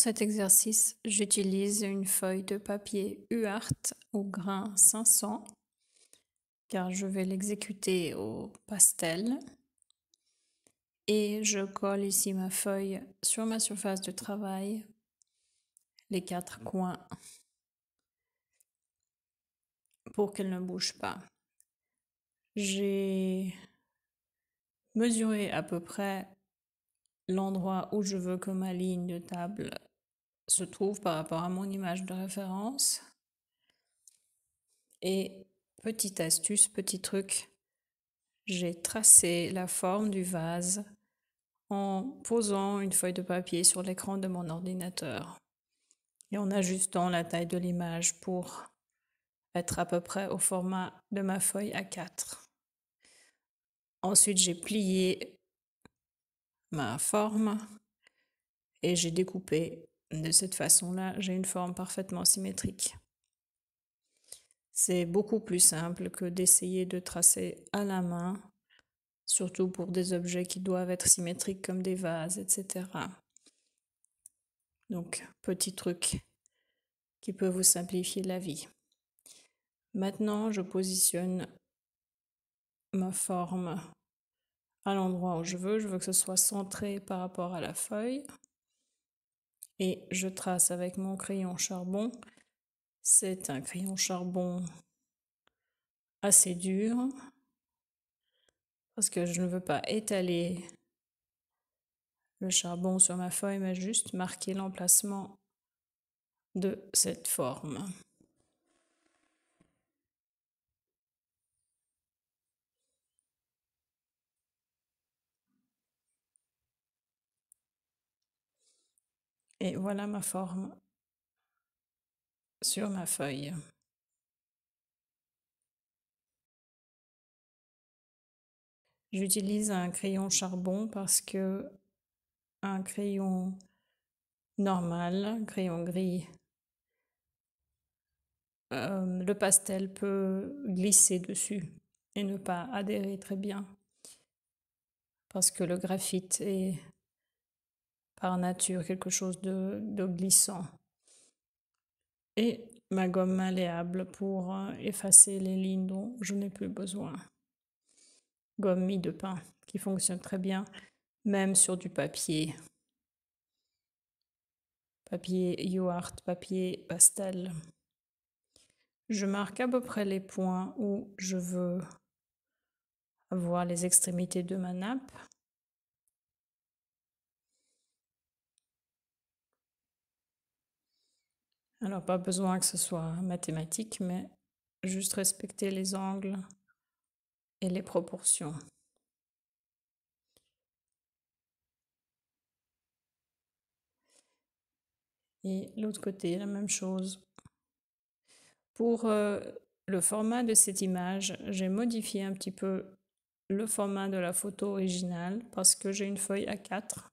cet exercice, j'utilise une feuille de papier UART au grain 500 car je vais l'exécuter au pastel. Et je colle ici ma feuille sur ma surface de travail, les quatre coins, pour qu'elle ne bouge pas. J'ai mesuré à peu près l'endroit où je veux que ma ligne de table se trouve par rapport à mon image de référence. Et petite astuce, petit truc, j'ai tracé la forme du vase en posant une feuille de papier sur l'écran de mon ordinateur et en ajustant la taille de l'image pour être à peu près au format de ma feuille A4. Ensuite, j'ai plié ma forme et j'ai découpé de cette façon-là, j'ai une forme parfaitement symétrique. C'est beaucoup plus simple que d'essayer de tracer à la main, surtout pour des objets qui doivent être symétriques comme des vases, etc. Donc, petit truc qui peut vous simplifier la vie. Maintenant, je positionne ma forme à l'endroit où je veux. Je veux que ce soit centré par rapport à la feuille et je trace avec mon crayon charbon. C'est un crayon charbon assez dur parce que je ne veux pas étaler le charbon sur ma feuille, mais juste marquer l'emplacement de cette forme. Et voilà ma forme sur ma feuille. J'utilise un crayon charbon parce que un crayon normal, un crayon gris, euh, le pastel peut glisser dessus et ne pas adhérer très bien parce que le graphite est par nature, quelque chose de, glissant. Et ma gomme malléable pour euh, effacer les lignes dont je n'ai plus besoin. Gomme mi de pain qui fonctionne très bien même sur du papier. Papier uart, papier pastel. Je marque à peu près les points où je veux avoir les extrémités de ma nappe. Alors pas besoin que ce soit mathématique, mais juste respecter les angles et les proportions. Et l'autre côté, la même chose. Pour euh, le format de cette image, j'ai modifié un petit peu le format de la photo originale parce que j'ai une feuille A4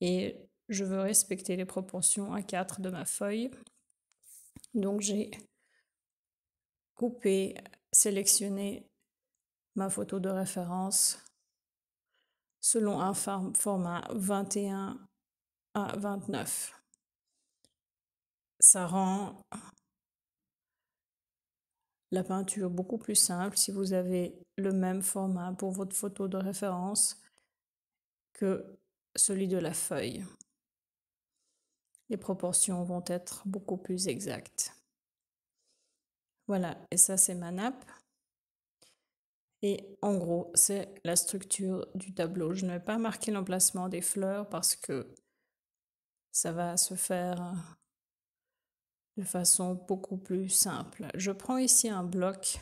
et je veux respecter les proportions A4 de ma feuille. Donc j'ai coupé, sélectionné ma photo de référence selon un format 21 à 29. Ça rend la peinture beaucoup plus simple si vous avez le même format pour votre photo de référence que celui de la feuille les proportions vont être beaucoup plus exactes. Voilà, et ça c'est ma nappe. Et en gros, c'est la structure du tableau. Je ne vais pas marquer l'emplacement des fleurs parce que ça va se faire de façon beaucoup plus simple. Je prends ici un bloc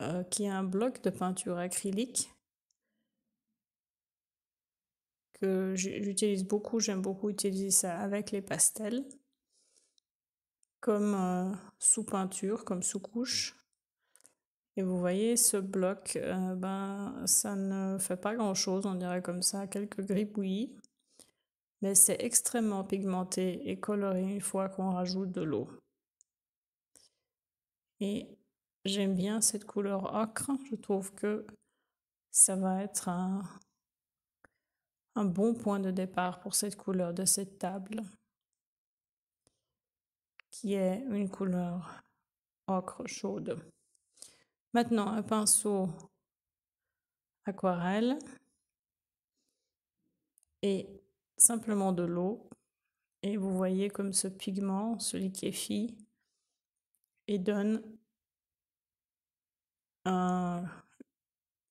euh, qui est un bloc de peinture acrylique j'utilise beaucoup, j'aime beaucoup utiliser ça avec les pastels, comme euh, sous-peinture, comme sous-couche. Et vous voyez, ce bloc, euh, ben, ça ne fait pas grand-chose, on dirait comme ça, quelques gribouillis. Mais c'est extrêmement pigmenté et coloré une fois qu'on rajoute de l'eau. Et j'aime bien cette couleur ocre, je trouve que ça va être un, un bon point de départ pour cette couleur de cette table, qui est une couleur ocre chaude. Maintenant, un pinceau aquarelle et simplement de l'eau. Et vous voyez comme ce pigment se liquéfie et donne un,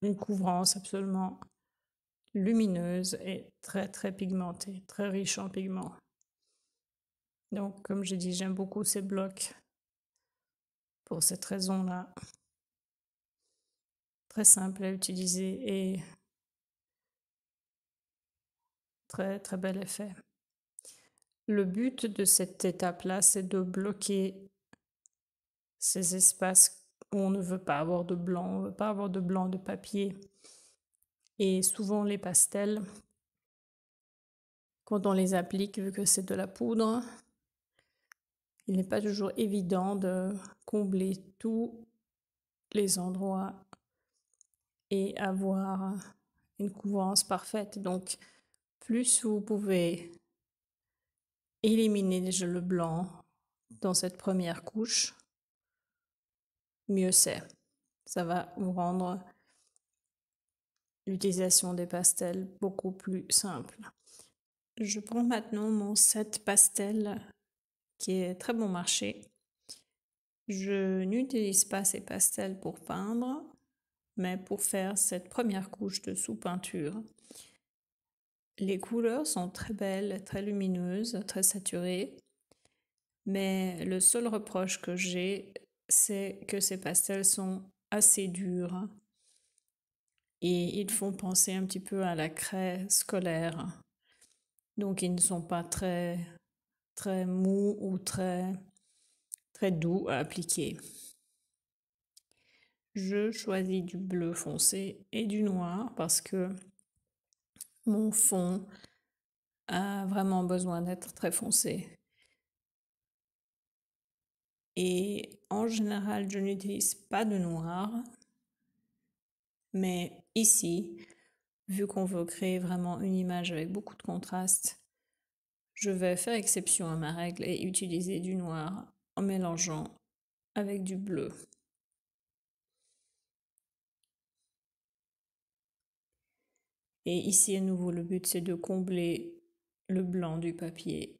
une couvrance absolument lumineuse et très très pigmentée, très riche en pigments. Donc comme j'ai dit, j'aime beaucoup ces blocs pour cette raison-là. Très simple à utiliser et très très bel effet. Le but de cette étape-là, c'est de bloquer ces espaces où on ne veut pas avoir de blanc, on ne veut pas avoir de blanc de papier. Et souvent les pastels, quand on les applique, vu que c'est de la poudre, il n'est pas toujours évident de combler tous les endroits et avoir une couvrance parfaite. Donc, plus vous pouvez éliminer déjà le blanc dans cette première couche, mieux c'est. Ça va vous rendre l'utilisation des pastels beaucoup plus simple. Je prends maintenant mon set pastel qui est très bon marché. Je n'utilise pas ces pastels pour peindre, mais pour faire cette première couche de sous-peinture. Les couleurs sont très belles, très lumineuses, très saturées, mais le seul reproche que j'ai, c'est que ces pastels sont assez durs et ils font penser un petit peu à la craie scolaire. Donc ils ne sont pas très très mous ou très très doux à appliquer. Je choisis du bleu foncé et du noir parce que mon fond a vraiment besoin d'être très foncé. Et en général, je n'utilise pas de noir, mais ici, vu qu'on veut créer vraiment une image avec beaucoup de contraste, je vais faire exception à ma règle et utiliser du noir en mélangeant avec du bleu. Et ici, à nouveau, le but, c'est de combler le blanc du papier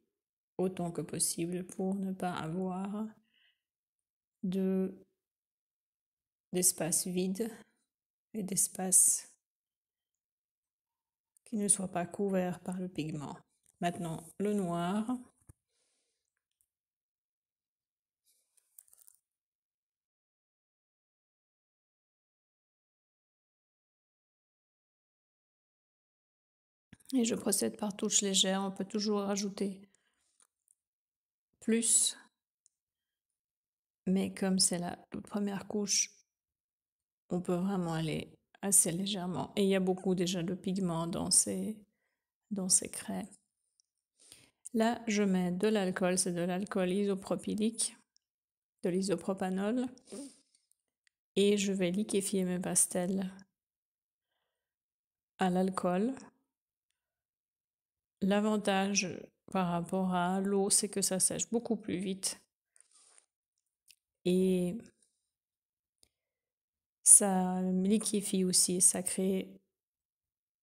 autant que possible pour ne pas avoir de d'espace vide d'espace qui ne soit pas couvert par le pigment. Maintenant, le noir. Et je procède par touches légères. On peut toujours ajouter plus. Mais comme c'est la toute première couche, on peut vraiment aller assez légèrement. Et il y a beaucoup déjà de pigments dans ces, dans ces craies. Là, je mets de l'alcool, c'est de l'alcool isopropylique, de l'isopropanol. Et je vais liquéfier mes pastels à l'alcool. L'avantage par rapport à l'eau, c'est que ça sèche beaucoup plus vite. Et ça euh, liquéfie aussi, ça crée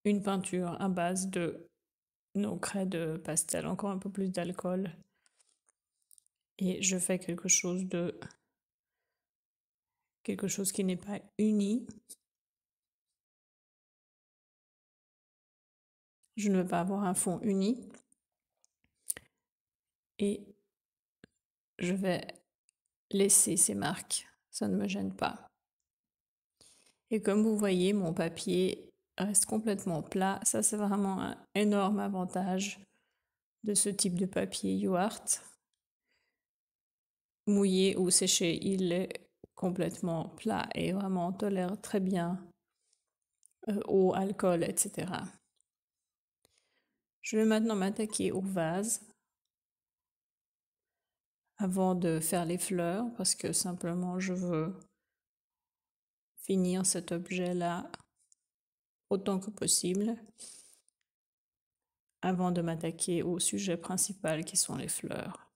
une peinture à base de nos craies de pastel, encore un peu plus d'alcool. Et je fais quelque chose de. quelque chose qui n'est pas uni. Je ne veux pas avoir un fond uni. Et je vais laisser ces marques. Ça ne me gêne pas. Et comme vous voyez, mon papier reste complètement plat. Ça, c'est vraiment un énorme avantage de ce type de papier UART. Mouillé ou séché, il est complètement plat et vraiment tolère très bien euh, eau, alcool, etc. Je vais maintenant m'attaquer au vase avant de faire les fleurs parce que simplement je veux finir cet objet-là autant que possible avant de m'attaquer au sujet principal qui sont les fleurs.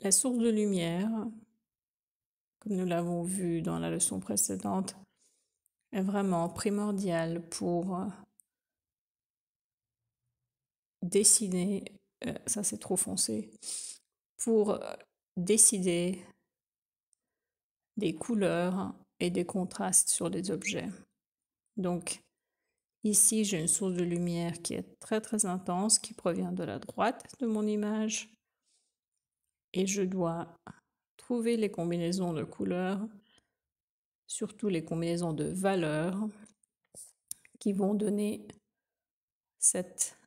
La source de lumière, comme nous l'avons vu dans la leçon précédente, est vraiment primordiale pour dessiner euh, ça c'est trop foncé, pour euh, décider des couleurs et des contrastes sur les objets. Donc ici j'ai une source de lumière qui est très très intense, qui provient de la droite de mon image, et je dois trouver les combinaisons de couleurs, surtout les combinaisons de valeurs, qui vont donner cette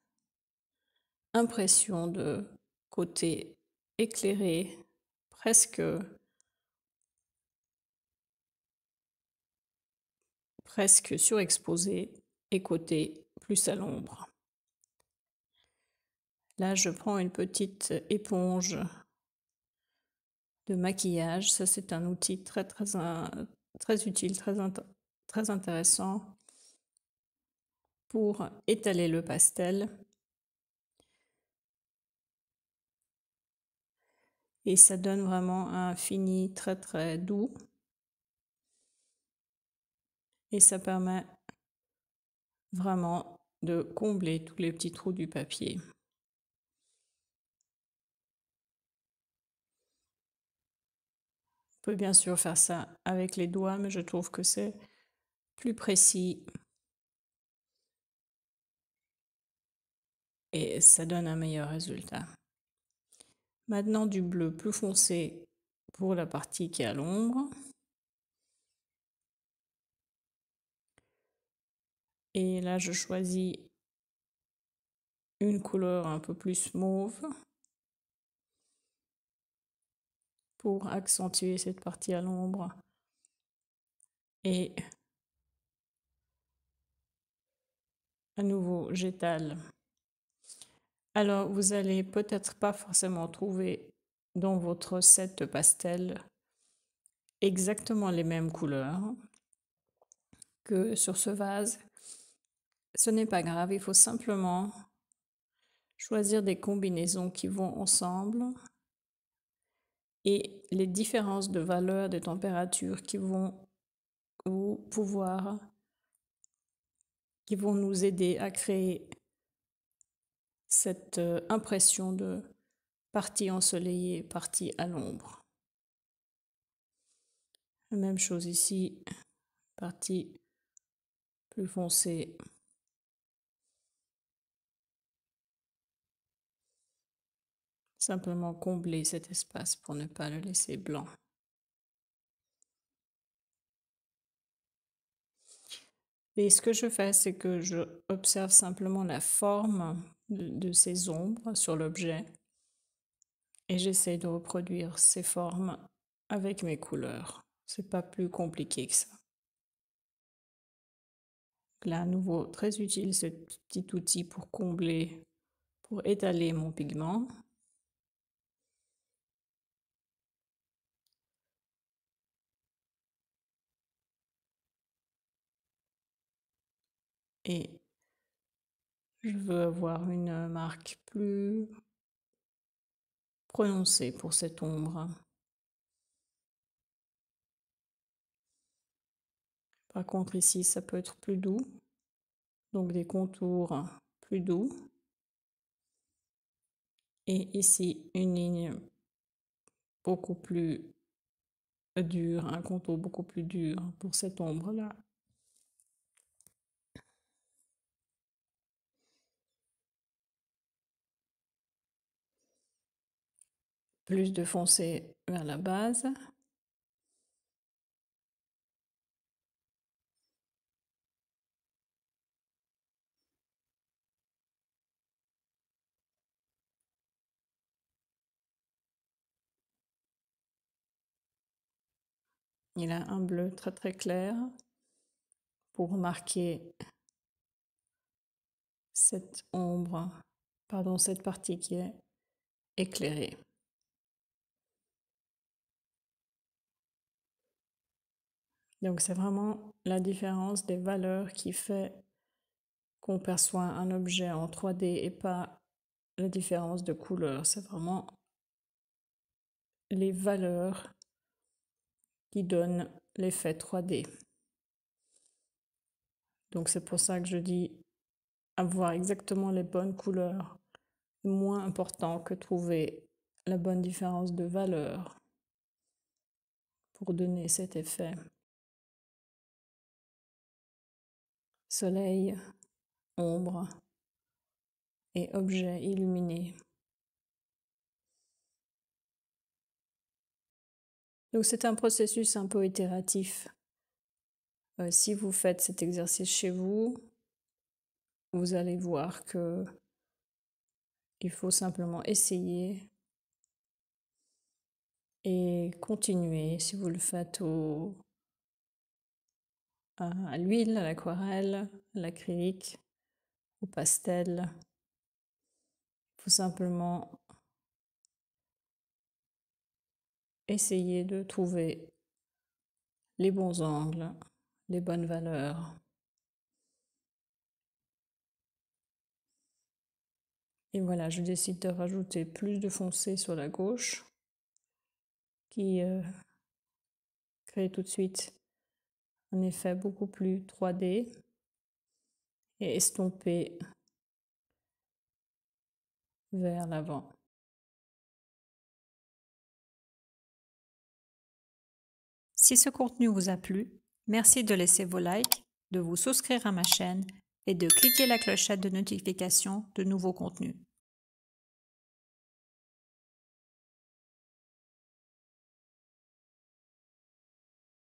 impression de côté éclairé, presque presque surexposé et côté plus à l'ombre. Là, je prends une petite éponge de maquillage. Ça, c'est un outil très, très, très utile, très, très intéressant pour étaler le pastel et ça donne vraiment un fini très très doux et ça permet vraiment de combler tous les petits trous du papier. On peut bien sûr faire ça avec les doigts, mais je trouve que c'est plus précis. Et ça donne un meilleur résultat. Maintenant du bleu plus foncé pour la partie qui est à l'ombre. Et là, je choisis une couleur un peu plus mauve pour accentuer cette partie à l'ombre et à nouveau j'étale alors, vous allez peut-être pas forcément trouver dans votre set pastel exactement les mêmes couleurs que sur ce vase. Ce n'est pas grave, il faut simplement choisir des combinaisons qui vont ensemble et les différences de valeur des températures qui vont pouvoir qui vont nous aider à créer cette euh, impression de partie ensoleillée, partie à l'ombre. La même chose ici, partie plus foncée. Simplement combler cet espace pour ne pas le laisser blanc. Et ce que je fais, c'est que je observe simplement la forme de, ces ombres sur l'objet et j'essaie de reproduire ces formes avec mes couleurs. C'est pas plus compliqué que ça. Là, à nouveau, très utile ce petit outil pour combler, pour étaler mon pigment. Et je veux avoir une euh, marque plus prononcée pour cette ombre. Par contre, ici, ça peut être plus doux. Donc des contours plus doux. Et ici, une ligne beaucoup plus dure, un contour beaucoup plus dur pour cette ombre-là. plus de foncé vers la base. Il a un bleu très très clair pour marquer cette ombre, pardon, cette partie qui est éclairée. Donc c'est vraiment la différence des valeurs qui fait qu'on perçoit un objet en 3D et pas la différence de couleur. C'est vraiment les valeurs qui donnent l'effet 3D. Donc c'est pour ça que je dis avoir exactement les bonnes couleurs moins important que trouver la bonne différence de valeur pour donner cet effet. soleil, ombre et objet illuminé. Donc c'est un processus un peu itératif. Euh, si vous faites cet exercice chez vous, vous allez voir que il faut simplement essayer et continuer si vous le faites au à l'huile, à l'aquarelle, à l'acrylique, au pastel. Il faut simplement essayer de trouver les bons angles, les bonnes valeurs. Et voilà, je décide de rajouter plus de foncé sur la gauche qui euh, crée tout de suite un effet beaucoup plus 3D et estompé vers l'avant. Si ce contenu vous a plu, merci de laisser vos likes, de vous souscrire à ma chaîne et de cliquer la clochette de notification de nouveaux contenus.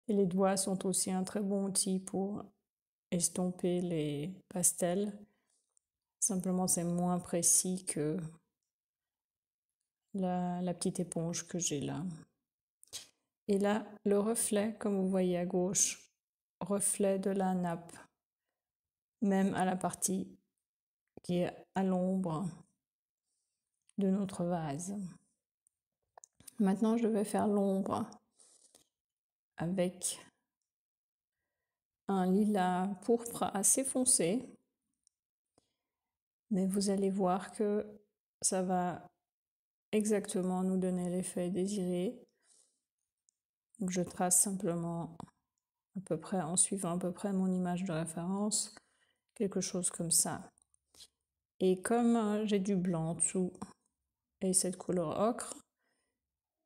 Et les doigts sont aussi un très bon outil pour estomper les pastels. Simplement, c'est moins précis que la, la petite éponge que j'ai là. Et là, le reflet, comme vous voyez à gauche, reflet de la nappe, même à la partie qui est à l'ombre de notre vase. Maintenant, je vais faire l'ombre avec un lilas pourpre assez foncé. Mais vous allez voir que ça va exactement nous donner l'effet désiré. je trace simplement à peu près en suivant à peu près mon image de référence, quelque chose comme ça. Et comme euh, j'ai du blanc en dessous et cette couleur ocre,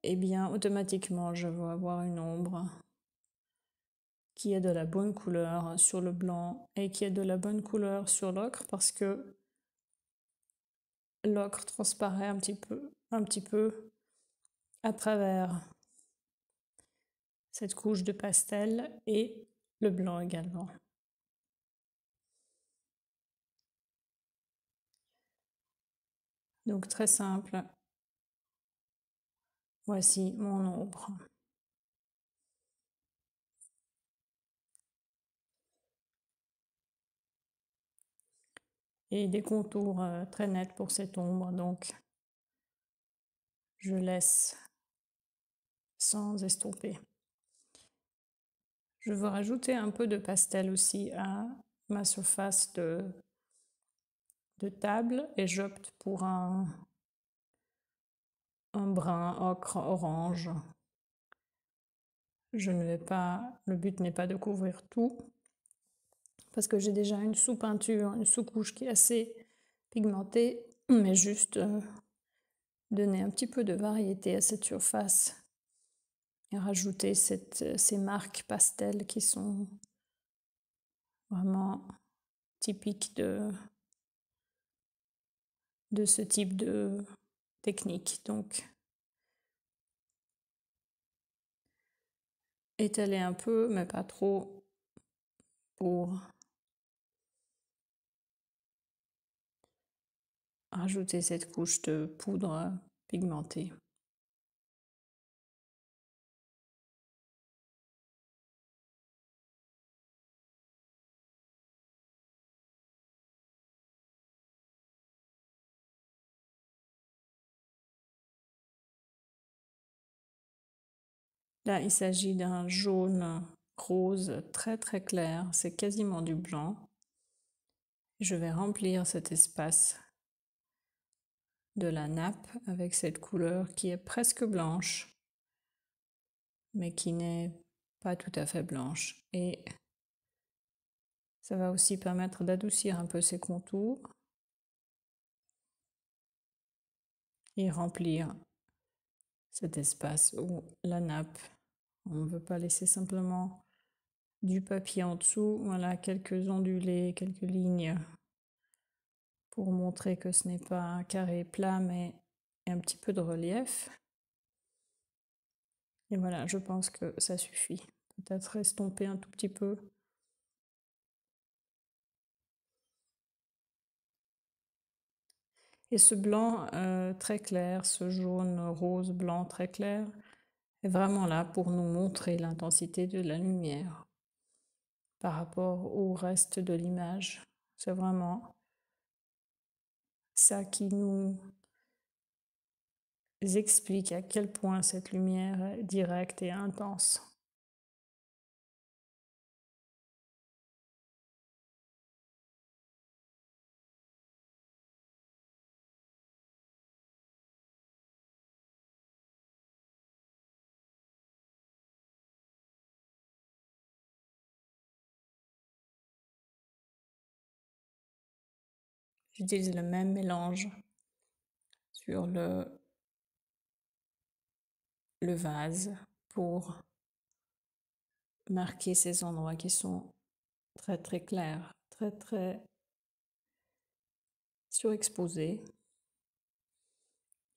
eh bien automatiquement je vais avoir une ombre qui est de la bonne couleur sur le blanc et qui est de la bonne couleur sur l'ocre parce que l'ocre transparaît un petit peu un petit peu à travers cette couche de pastel et le blanc également. Donc très simple, Voici mon ombre. Et des contours euh, très nets pour cette ombre, donc je laisse sans estomper. Je veux rajouter un peu de pastel aussi à ma surface de, de table et j'opte pour un, un brun ocre orange. Je ne vais pas, le but n'est pas de couvrir tout parce que j'ai déjà une sous-peinture, une sous-couche qui est assez pigmentée, mais juste euh, donner un petit peu de variété à cette surface et rajouter euh, ces marques pastels qui sont vraiment typiques de ce type de, technique. Donc, étaler un peu, mais pas trop pour ajouter cette couche de poudre pigmentée. Là, il s'agit d'un jaune rose très très clair, c'est quasiment du blanc. Je vais remplir cet espace de la nappe avec cette couleur qui est presque blanche, mais qui n'est pas tout à fait blanche. Et ça va aussi permettre d'adoucir un peu ses contours et remplir cet espace où la nappe. On ne veut pas laisser simplement du papier en dessous. Voilà, quelques ondulés, quelques lignes pour montrer que ce n'est pas un carré plat, mais un petit peu de relief. Et voilà, je pense que ça suffit. Peut-être estomper un tout petit peu Et ce blanc euh, très clair, ce jaune rose blanc très clair, est vraiment là pour nous montrer l'intensité de la lumière par rapport au reste de l'image. C'est vraiment ça qui nous explique à quel point cette lumière est directe et intense. J'utilise le même mélange sur le, vase pour marquer ces endroits qui sont très très clairs, très très surexposés.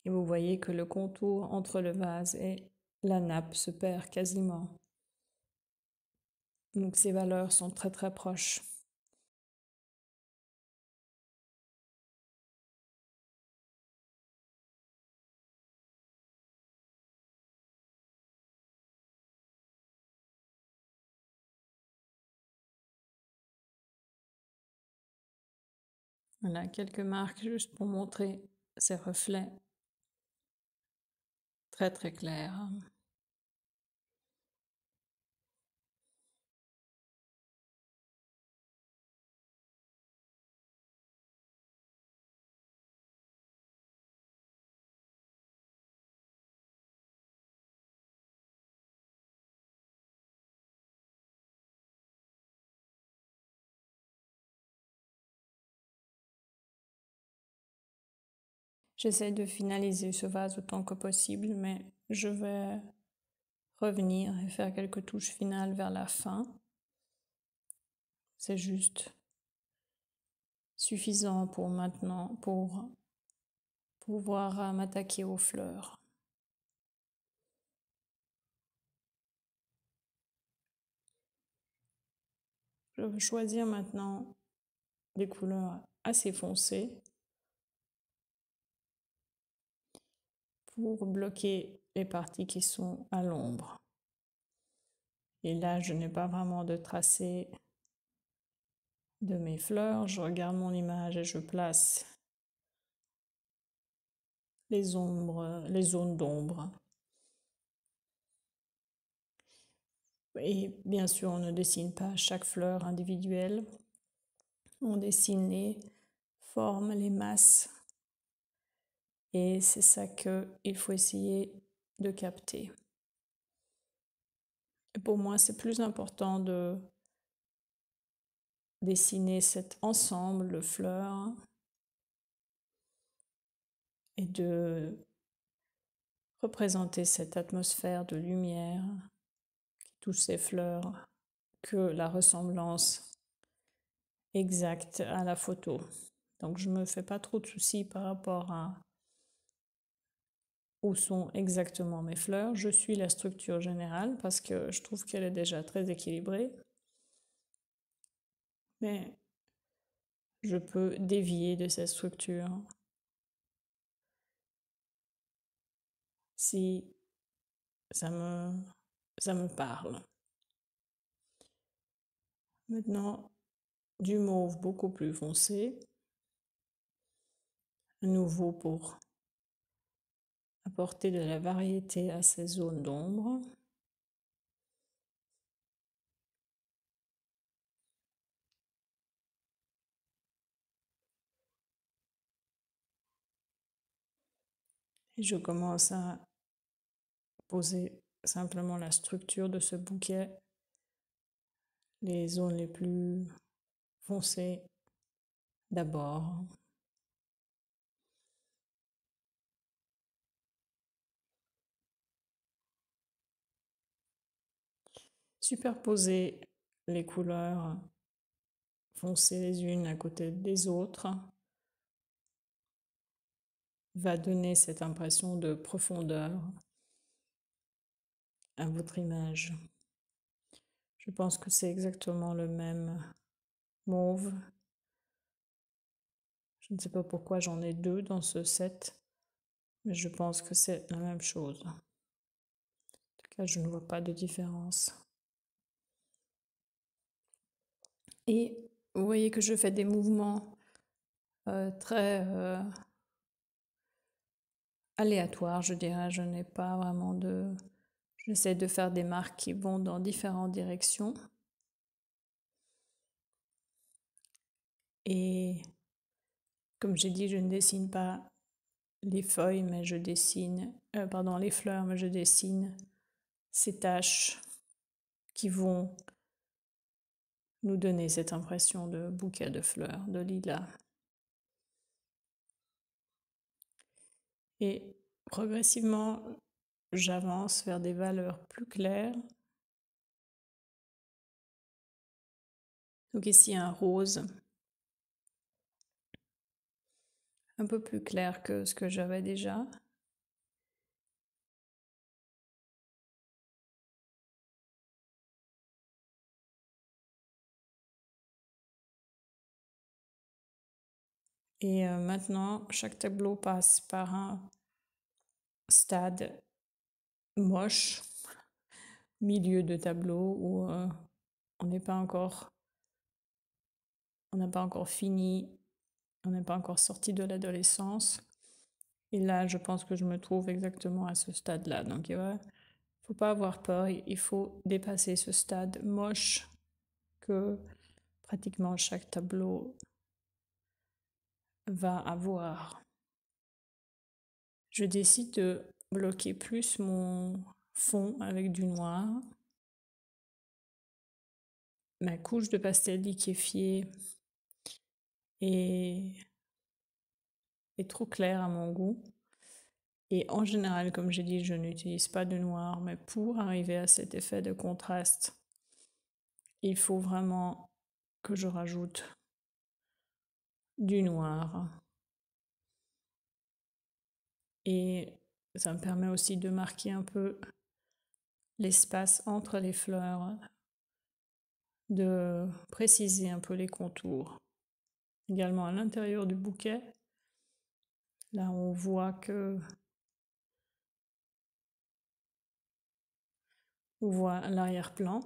Et vous voyez que le contour entre le vase et la nappe se perd quasiment. Donc ces valeurs sont très très proches. Voilà, quelques marques juste pour montrer ces reflets très très clairs. J'essaie de finaliser ce vase autant que possible, mais je vais revenir et faire quelques touches finales vers la fin. C'est juste suffisant pour maintenant, pour pouvoir euh, m'attaquer aux fleurs. Je vais choisir maintenant des couleurs assez foncées pour bloquer les parties qui sont à l'ombre. Et là, je n'ai pas vraiment de tracé de mes fleurs. Je regarde mon image et je place les ombres, les zones d'ombre. Et bien sûr, on ne dessine pas chaque fleur individuelle. On dessine les formes, les masses et c'est ça qu'il faut essayer de capter. pour moi, c'est plus important de dessiner cet ensemble de fleurs et de représenter cette atmosphère de lumière qui touche ces fleurs que la ressemblance exacte à la photo. Donc je ne me fais pas trop de soucis par rapport à où sont exactement mes fleurs. Je suis la structure générale parce que je trouve qu'elle est déjà très équilibrée. Mais je peux dévier de cette structure. Si ça me, ça me parle. Maintenant, du mauve beaucoup plus foncé. nouveau pour apporter de la variété à ces zones d'ombre. Et je commence à poser simplement la structure de ce bouquet, les zones les plus foncées d'abord. superposer les couleurs foncées les unes à côté des autres va donner cette impression de profondeur à votre image. Je pense que c'est exactement le même mauve. Je ne sais pas pourquoi j'en ai deux dans ce set, mais je pense que c'est la même chose. En tout cas, je ne vois pas de différence. Et vous voyez que je fais des mouvements euh, très euh, aléatoires, je dirais. Je n'ai pas vraiment de... J'essaie de faire des marques qui vont dans différentes directions. Et comme j'ai dit, je ne dessine pas les feuilles, mais je dessine, euh, pardon, les fleurs, mais je dessine ces taches qui vont nous donner cette impression de bouquet de fleurs, de lilas. Et progressivement, j'avance vers des valeurs plus claires. Donc ici un rose un peu plus clair que ce que j'avais déjà. Et euh, maintenant, chaque tableau passe par un stade moche, milieu de tableau, où euh, on n'est pas encore... On n'a pas encore fini, on n'est pas encore sorti de l'adolescence. Et là, je pense que je me trouve exactement à ce stade-là. Donc, il ne faut pas avoir peur. Il faut dépasser ce stade moche que pratiquement chaque tableau va avoir. Je décide de bloquer plus mon fond avec du noir. Ma couche de pastel liquéfié est, est trop claire à mon goût. Et en général, comme j'ai dit, je n'utilise pas de noir, mais pour arriver à cet effet de contraste, il faut vraiment que je rajoute du noir. Et ça me permet aussi de marquer un peu l'espace entre les fleurs, de préciser un peu les contours. Également à l'intérieur du bouquet, là on voit que on voit l'arrière-plan.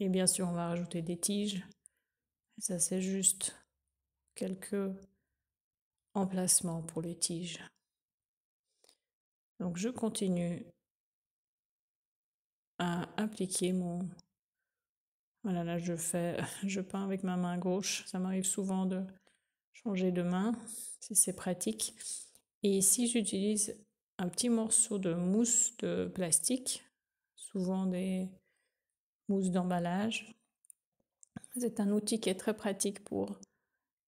Et bien sûr, on va rajouter des tiges ça, c'est juste quelques emplacements pour les tiges. Donc, je continue à appliquer mon... Voilà, ah là, je fais, je peins avec ma main gauche. Ça m'arrive souvent de changer de main, si c'est pratique. Et ici, j'utilise un petit morceau de mousse de plastique, souvent des mousses d'emballage, c'est un outil qui est très pratique pour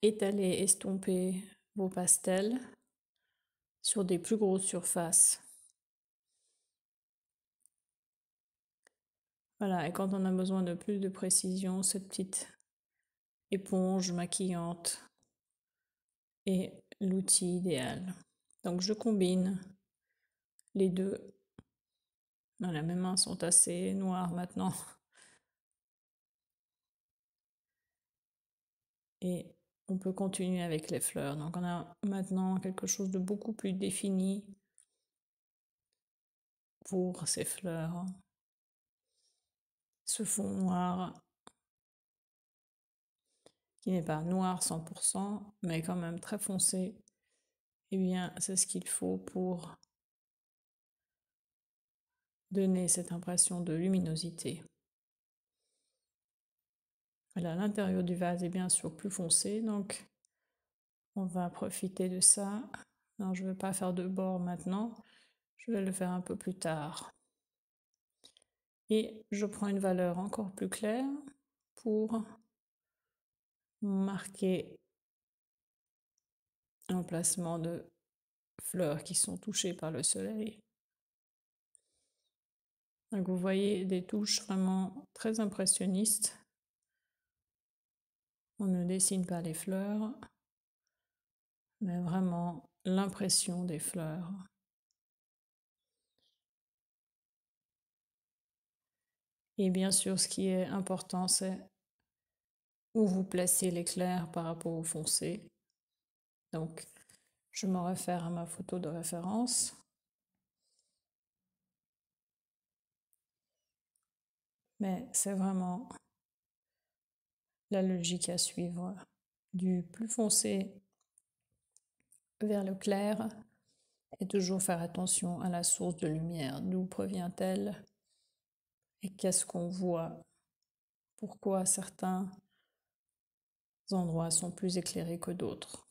étaler, estomper vos pastels sur des plus grosses surfaces. Voilà, et quand on a besoin de plus de précision, cette petite éponge maquillante est l'outil idéal. Donc je combine les deux. mes mains sont assez noires maintenant. et on peut continuer avec les fleurs. Donc on a maintenant quelque chose de beaucoup plus défini pour ces fleurs. Ce fond noir qui n'est pas noir 100%, mais quand même très foncé, et eh bien c'est ce qu'il faut pour donner cette impression de luminosité l'intérieur du vase est bien sûr plus foncé, donc on va profiter de ça. je ne vais pas faire de bord maintenant, je vais le faire un peu plus tard. Et je prends une valeur encore plus claire pour marquer l'emplacement de fleurs qui sont touchées par le soleil. Donc vous voyez des touches vraiment très impressionnistes on ne dessine pas les fleurs, mais vraiment l'impression des fleurs. Et bien sûr, ce qui est important, c'est où vous placez l'éclair par rapport au foncé. Donc, je me réfère à ma photo de référence. Mais c'est vraiment la logique à suivre du plus foncé vers le clair et toujours faire attention à la source de lumière. D'où provient-elle et qu'est-ce qu'on voit Pourquoi certains endroits sont plus éclairés que d'autres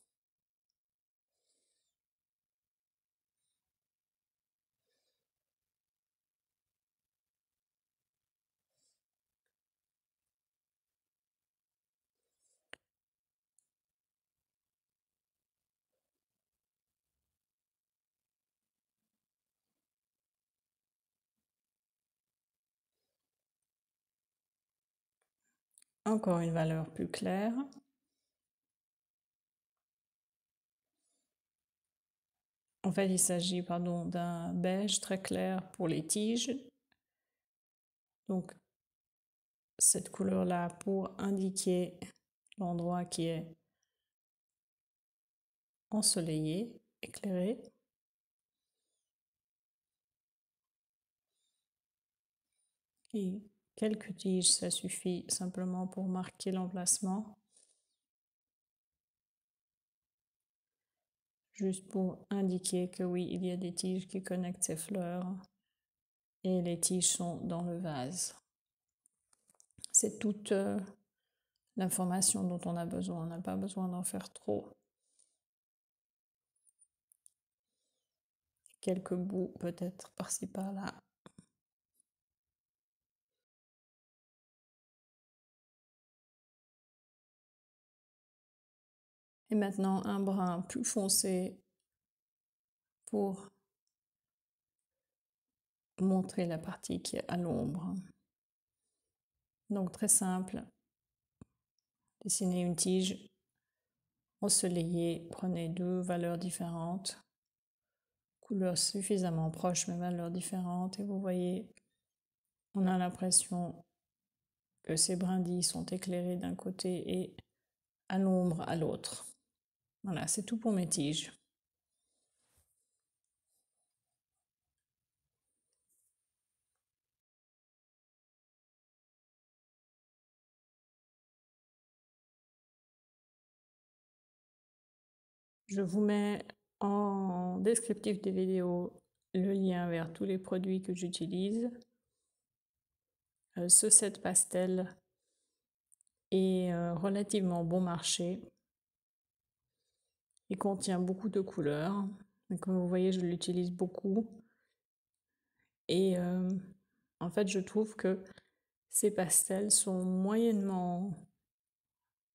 encore une valeur plus claire. En fait, il s'agit pardon d'un beige très clair pour les tiges. Donc cette couleur là pour indiquer l'endroit qui est ensoleillé, éclairé. Et Quelques tiges, ça suffit simplement pour marquer l'emplacement. Juste pour indiquer que oui, il y a des tiges qui connectent ces fleurs et les tiges sont dans le vase. C'est toute euh, l'information dont on a besoin. On n'a pas besoin d'en faire trop. Quelques bouts peut-être par-ci par-là. maintenant un brin plus foncé pour montrer la partie qui est à l'ombre. Donc très simple. Dessinez une tige ensoleillée, prenez deux valeurs différentes, couleurs suffisamment proches mais valeurs différentes et vous voyez, on a l'impression que ces brindilles sont éclairées d'un côté et à l'ombre à l'autre. Voilà, c'est tout pour mes tiges. Je vous mets en descriptif des vidéos le lien vers tous les produits que j'utilise. Euh, ce set pastel est euh, relativement bon marché il contient beaucoup de couleurs. comme euh, vous voyez, je l'utilise beaucoup. Et euh, en fait, je trouve que ces pastels sont moyennement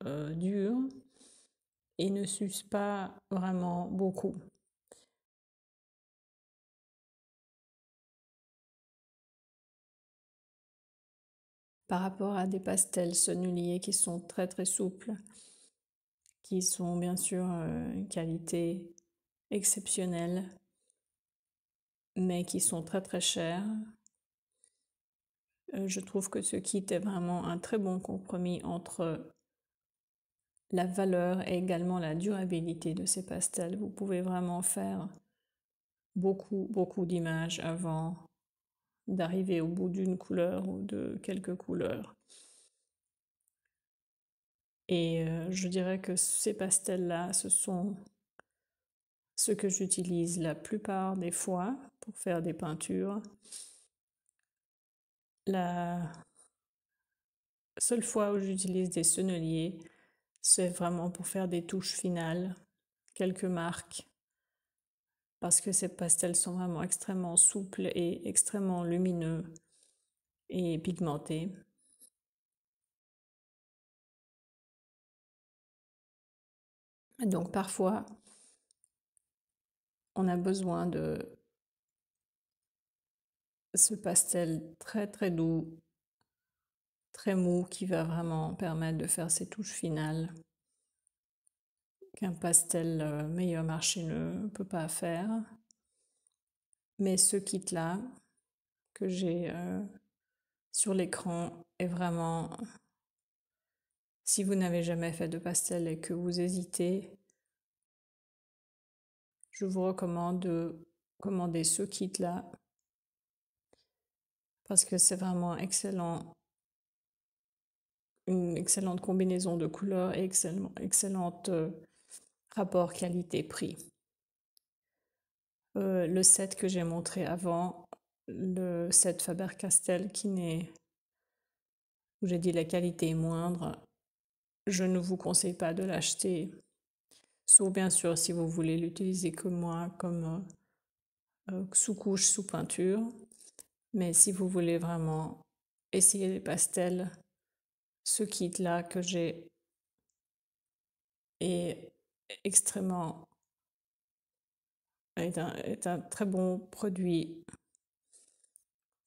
euh, durs et ne s'usent pas vraiment beaucoup. Par rapport à des pastels sonuliers qui sont très très souples, qui sont bien sûr une euh, qualité exceptionnelle, mais qui sont très très chers. Euh, je trouve que ce kit est vraiment un très bon compromis entre la valeur et également la durabilité de ces pastels. Vous pouvez vraiment faire beaucoup, beaucoup d'images avant d'arriver au bout d'une couleur ou de quelques couleurs. Et euh, je dirais que ces pastels-là, ce sont ceux que j'utilise la plupart des fois pour faire des peintures. La seule fois où j'utilise des sonneliers, c'est vraiment pour faire des touches finales, quelques marques, parce que ces pastels sont vraiment extrêmement souples et extrêmement lumineux et pigmentés. Donc parfois, on a besoin de ce pastel très très doux, très mou, qui va vraiment permettre de faire ces touches finales qu'un pastel euh, meilleur marché ne peut pas faire. Mais ce kit-là que j'ai euh, sur l'écran est vraiment si vous n'avez jamais fait de pastel et que vous hésitez, je vous recommande de commander ce kit-là parce que c'est vraiment excellent. Une excellente combinaison de couleurs et excellent, euh, rapport qualité-prix. Euh, le set que j'ai montré avant, le set Faber-Castell qui n'est, où j'ai dit la qualité est moindre, je ne vous conseille pas de l'acheter. Sauf bien sûr si vous voulez l'utiliser comme moi, comme euh, euh, sous couche, sous peinture. Mais si vous voulez vraiment essayer les pastels, ce kit là que j'ai est extrêmement est un, très bon produit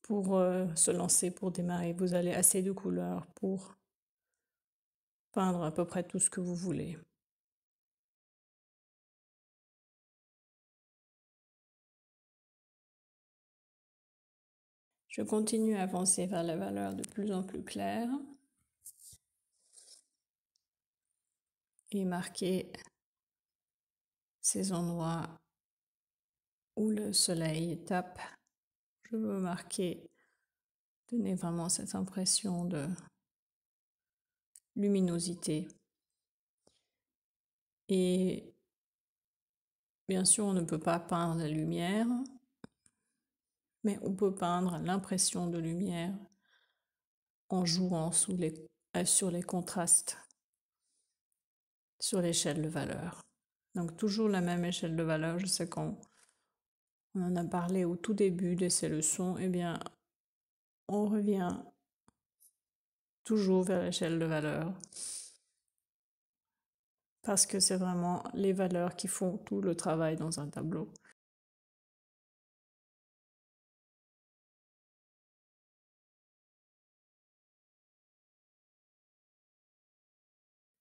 pour euh, se lancer, pour démarrer. Vous avez assez de couleurs pour peindre à peu près tout ce que vous voulez. Je continue à avancer vers la valeur de plus en plus claire et marquer ces endroits où le soleil tape. Je veux marquer, donner vraiment cette impression de luminosité. Et bien sûr, on ne peut pas peindre la lumière, mais on peut peindre l'impression de lumière en jouant euh, sur les contrastes sur l'échelle de valeur. Donc toujours la même échelle de valeur. Je sais qu'on on en a parlé au tout début de ces leçons. Eh bien, on revient toujours vers l'échelle de valeur. Parce que c'est vraiment les valeurs qui font tout le travail dans un tableau.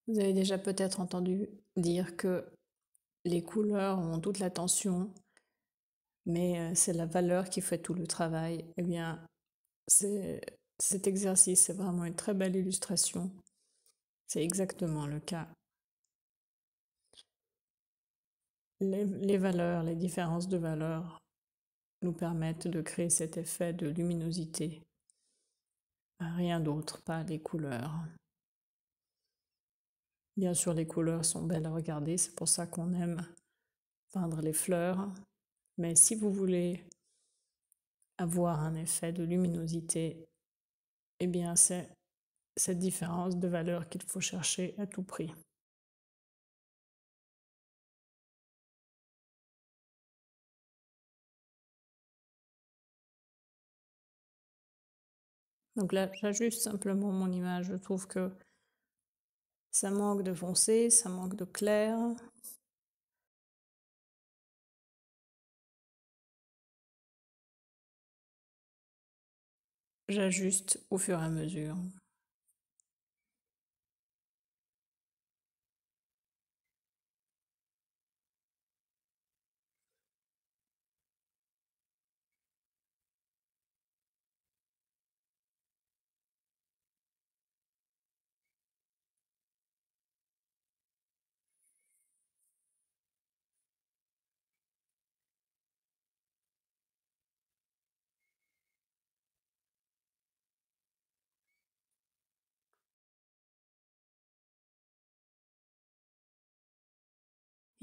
Vous avez déjà peut-être entendu dire que les couleurs ont toute l'attention, mais euh, c'est la valeur qui fait tout le travail. Eh bien, c'est cet exercice est vraiment une très belle illustration. C'est exactement le cas. Les, valeurs, les différences de valeurs nous permettent de créer cet effet de luminosité. Rien d'autre, pas les couleurs. Bien sûr, les couleurs sont belles à regarder, c'est pour ça qu'on aime peindre les fleurs. Mais si vous voulez avoir un effet de luminosité et eh bien c'est cette différence de valeur qu'il faut chercher à tout prix. Donc là, j'ajuste simplement mon image. Je trouve que ça manque de foncé, ça manque de clair, j'ajuste au fur et à mesure.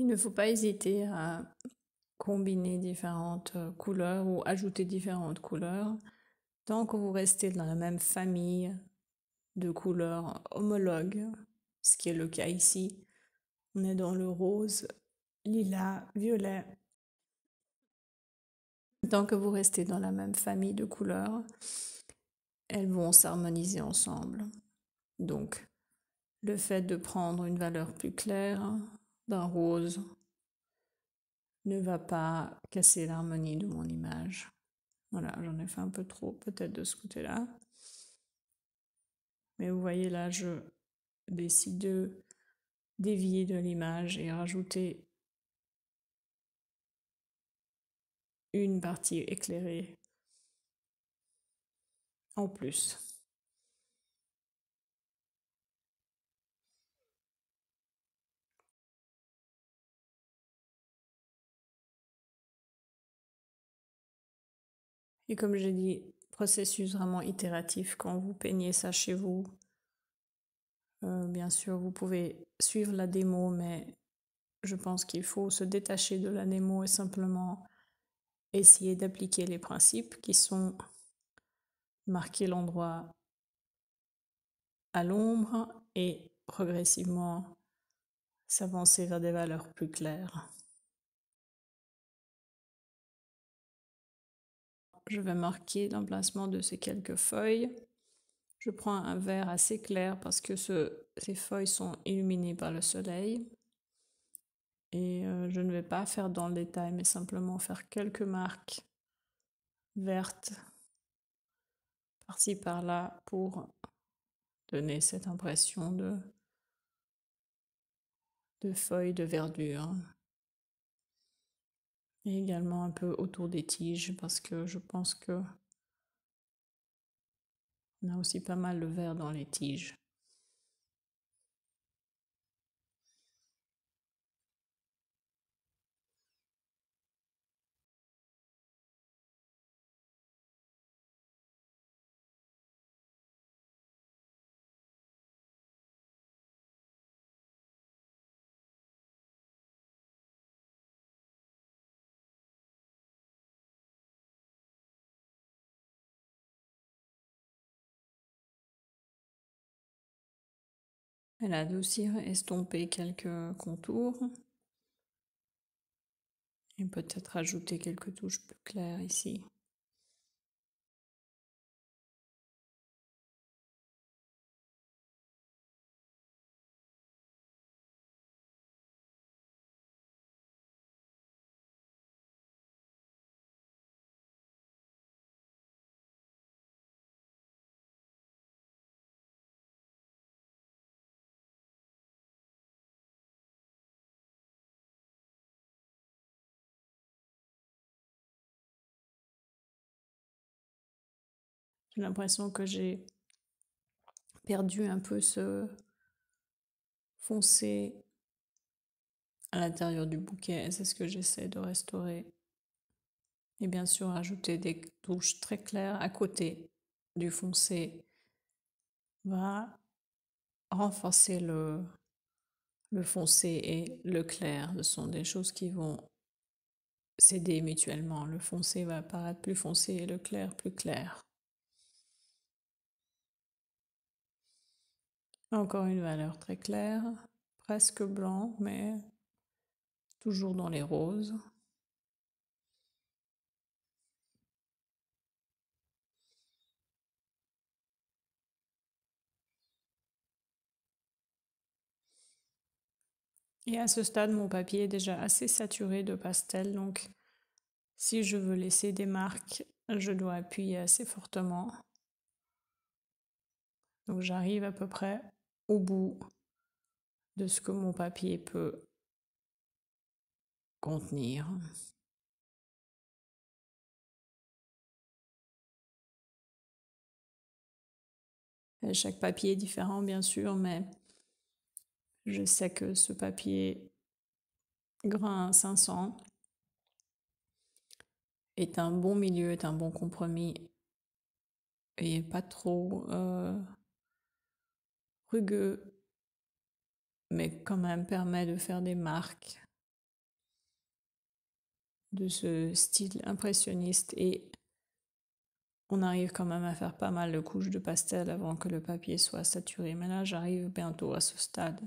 Il ne faut pas hésiter à combiner différentes euh, couleurs ou ajouter différentes couleurs tant que vous restez dans la même famille de couleurs homologues, ce qui est le cas ici. On est dans le rose, lila, violet. Tant que vous restez dans la même famille de couleurs, elles vont s'harmoniser ensemble. Donc, le fait de prendre une valeur plus claire rose ne va pas casser l'harmonie de mon image. Voilà, j'en ai fait un peu trop peut-être de ce côté-là. Mais vous voyez là, je décide de dévier de l'image et rajouter une partie éclairée en plus. Et comme j'ai dit, processus vraiment itératif. Quand vous peignez ça chez vous, euh, bien sûr, vous pouvez suivre la démo, mais je pense qu'il faut se détacher de la démo et simplement essayer d'appliquer les principes qui sont marquer l'endroit à l'ombre et progressivement s'avancer vers des valeurs plus claires. je vais marquer l'emplacement de ces quelques feuilles. Je prends un vert assez clair parce que ces feuilles sont illuminées par le soleil. Et euh, je ne vais pas faire dans le détail, mais simplement faire quelques marques vertes par-ci par-là pour donner cette impression de feuilles de verdure et également un peu autour des tiges parce que je pense que on a aussi pas mal de vert dans les tiges. Elle a aussi estompé quelques contours et peut-être ajouter quelques touches plus claires ici. J'ai l'impression que j'ai perdu un peu ce foncé à l'intérieur du bouquet. C'est ce que j'essaie de restaurer. Et bien sûr, ajouter des touches très claires à côté du foncé va renforcer le, le foncé et le clair. Ce sont des choses qui vont s'aider mutuellement. Le foncé va apparaître plus foncé et le clair plus clair. Encore une valeur très claire, presque blanc, mais toujours dans les roses. Et à ce stade, mon papier est déjà assez saturé de pastel, donc si je veux laisser des marques, je dois appuyer assez fortement. Donc j'arrive à peu près au bout de ce que mon papier peut contenir. Euh, chaque papier est différent, bien sûr, mais je sais que ce papier grain 500 est un bon milieu, est un bon compromis et pas trop euh, rugueux, mais quand même permet de faire des marques de ce style impressionniste et on arrive quand même à faire pas mal de couches de pastel avant que le papier soit saturé. Mais là, j'arrive bientôt à ce stade.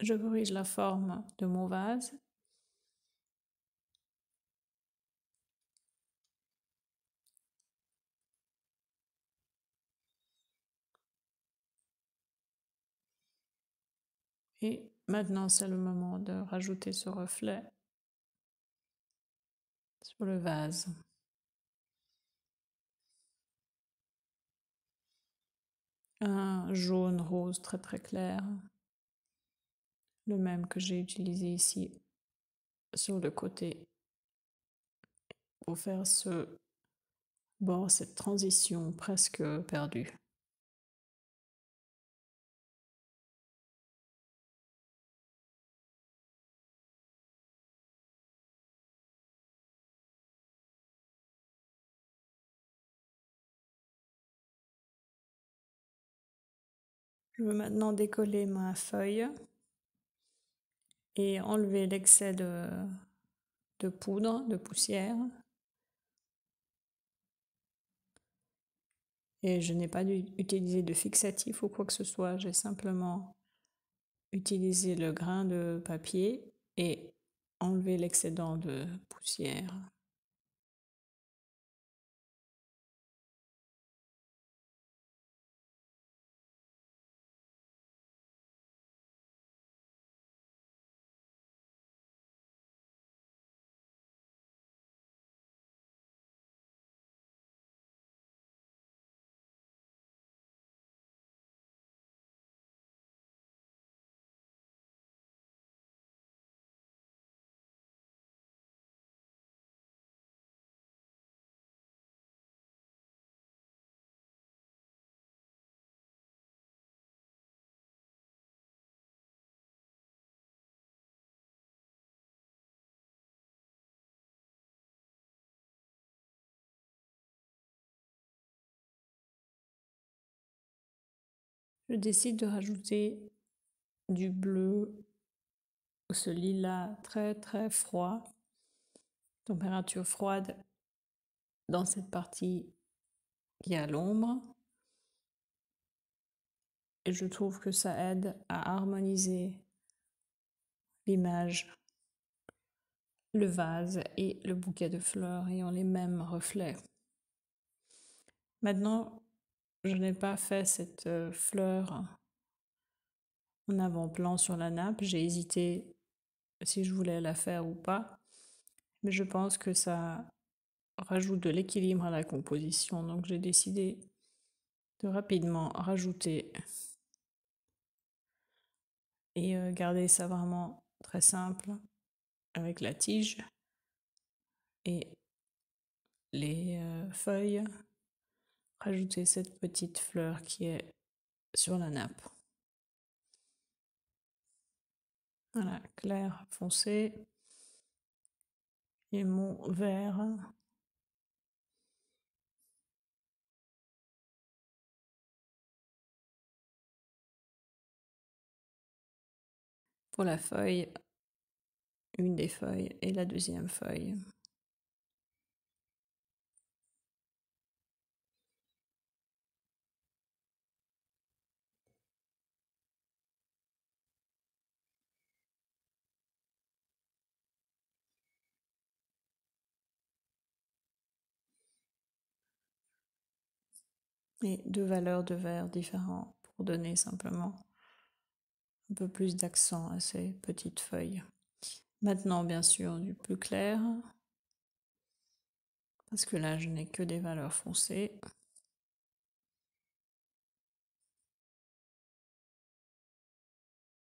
Je corrige la forme de mon vase. Et maintenant, c'est le moment de rajouter ce reflet sur le vase. Un jaune rose très très clair le même que j'ai utilisé ici sur le côté pour faire ce bord, cette transition presque perdue. Je veux maintenant décoller ma feuille et enlever l'excès de, poudre, de poussière. Et je n'ai pas dû utiliser de fixatif ou quoi que ce soit, j'ai simplement utilisé le grain de papier et enlevé l'excédent de poussière. Je décide de rajouter du bleu, ce lilas très très froid, température froide dans cette partie qui a l'ombre. Et je trouve que ça aide à harmoniser l'image, le vase et le bouquet de fleurs ayant les mêmes reflets. Maintenant, je n'ai pas fait cette euh, fleur en avant-plan sur la nappe. J'ai hésité si je voulais la faire ou pas. Mais je pense que ça rajoute de l'équilibre à la composition. Donc j'ai décidé de rapidement rajouter et euh, garder ça vraiment très simple avec la tige et les euh, feuilles rajouter cette petite fleur qui est sur la nappe. Voilà, clair foncé et mon vert. Pour la feuille, une des feuilles et la deuxième feuille. et deux valeurs de verre différents pour donner simplement un peu plus d'accent à ces petites feuilles. Maintenant, bien sûr, du plus clair, parce que là, je n'ai que des valeurs foncées.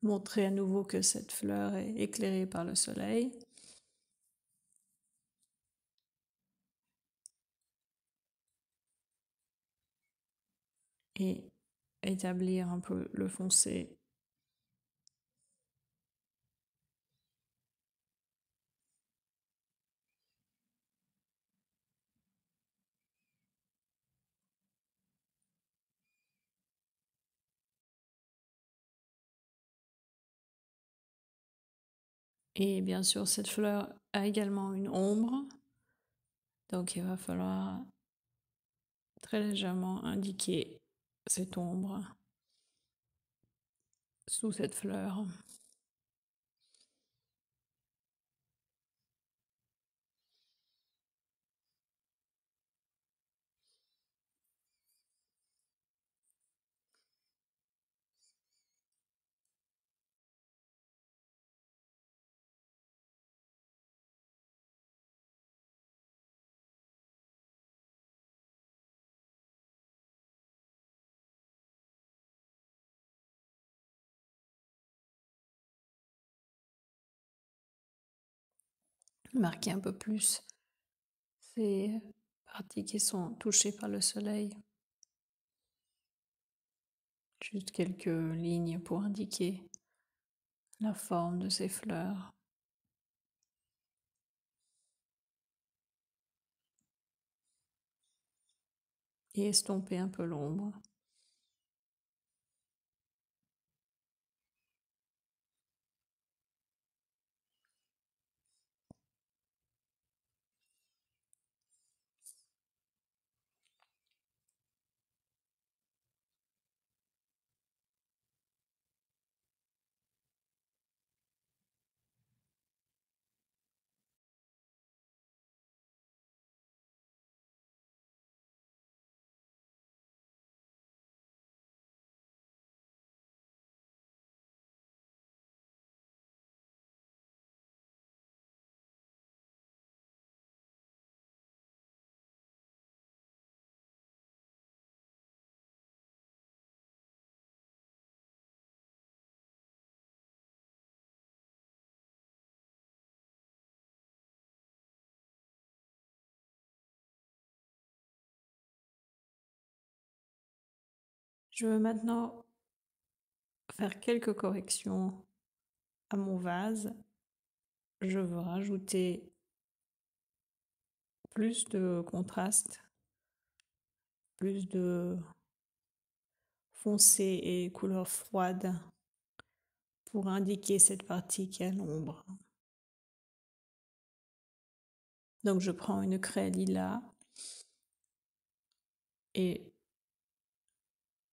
Montrer à nouveau que cette fleur est éclairée par le soleil. et établir un peu le foncé. Et bien sûr, cette fleur a également une ombre, donc il va falloir très légèrement indiquer cette ombre sous cette fleur. marquer un peu plus ces parties qui sont touchées par le soleil. Juste quelques lignes pour indiquer la forme de ces fleurs. Et estomper un peu l'ombre. veux maintenant faire quelques corrections à mon vase. Je veux rajouter plus de contraste, plus de foncé et couleur froide pour indiquer cette partie qui a l'ombre. Donc je prends une craie lila et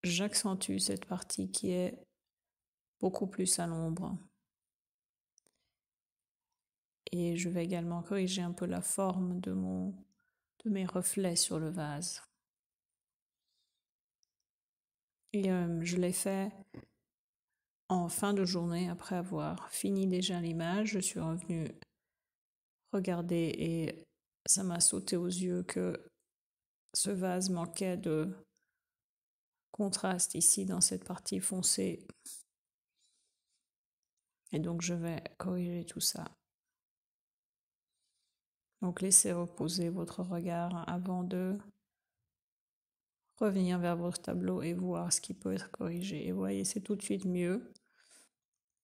j'accentue cette partie qui est beaucoup plus à l'ombre. Et je vais également corriger un peu la forme de, mes reflets sur le vase. Et euh, je l'ai fait en fin de journée après avoir fini déjà l'image. Je suis revenue regarder et ça m'a sauté aux yeux que ce vase manquait de contraste ici dans cette partie foncée. Et donc je vais corriger tout ça. Donc laissez reposer votre regard avant de revenir vers votre tableau et voir ce qui peut être corrigé. Et voyez, c'est tout de suite mieux.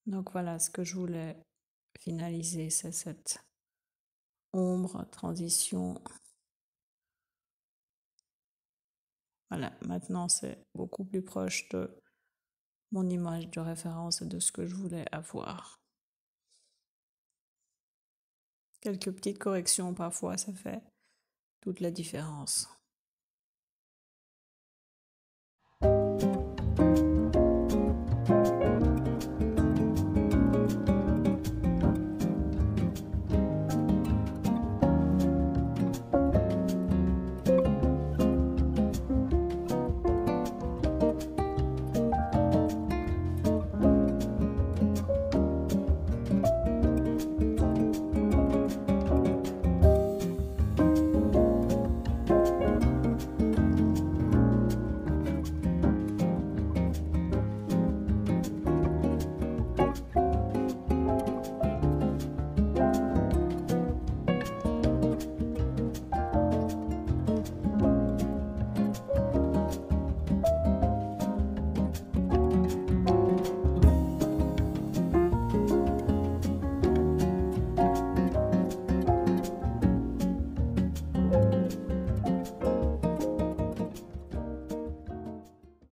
Donc voilà ce que je voulais finaliser, c'est cette ombre, transition Voilà, maintenant c'est beaucoup plus proche de mon image de référence et de ce que je voulais avoir. Quelques petites corrections parfois, ça fait toute la différence.